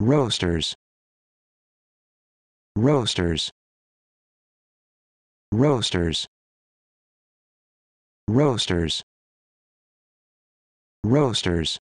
roasters roasters roasters roasters roasters